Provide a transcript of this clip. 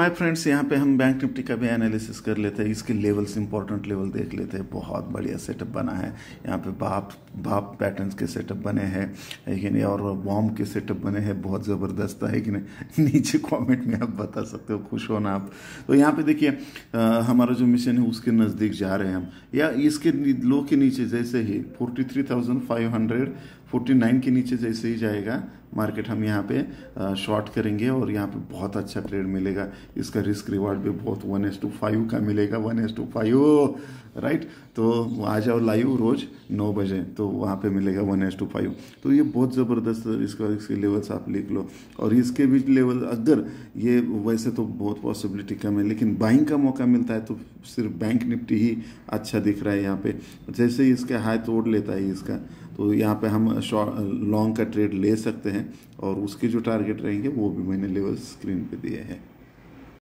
my friends यहाँ पे हम बैंक निफ्टी का भी एनालिसिस कर लेते हैं इसके लेवल्स इंपॉर्टेंट लेवल देख लेते हैं बहुत बढ़िया सेटअप बना है यहाँ पे बाप बाप पैटर्न्स के सेटअप बने हैं है कि नहीं और वॉम के सेटअप बने हैं बहुत ज़बरदस्त है कि नहीं नीचे कमेंट में आप बता सकते हो खुश होना आप तो यहाँ पे देखिए हमारा जो मिशन है उसके नज़दीक जा रहे हैं हम या इसके लो के नीचे जैसे ही forty three thousand five hundred forty nine के नीचे जैसे ही जाएगा मार्केट हम यहाँ पे शॉर्ट करेंगे और यहाँ पे बहुत अच्छा ट्रेड मिलेगा इसका रिस्क रिवार्ड भी बहुत वन एस टू फाइव का मिलेगा one S two five right तो आ जाओ लाइव रोज नौ बजे तो वहाँ पे मिलेगा वन एस टू फाइव तो ये बहुत ज़बरदस्त इसका इसके लेवल्स आप लिख लो और इसके भी लेवल अगर ये वैसे तो बहुत पॉसिबिलिटी कम है लेकिन बाइंग का मौका मिलता है तो सिर्फ बैंक निफ्टी ही अच्छा दिख रहा है यहाँ पे जैसे ही इसका हाई तोड़ लेता है इसका तो यहाँ पे हम शॉर्ट लॉन्ग का ट्रेड ले सकते हैं और उसके जो टारगेट रहेंगे वो भी मैंने लेवल स्क्रीन पे दिए हैं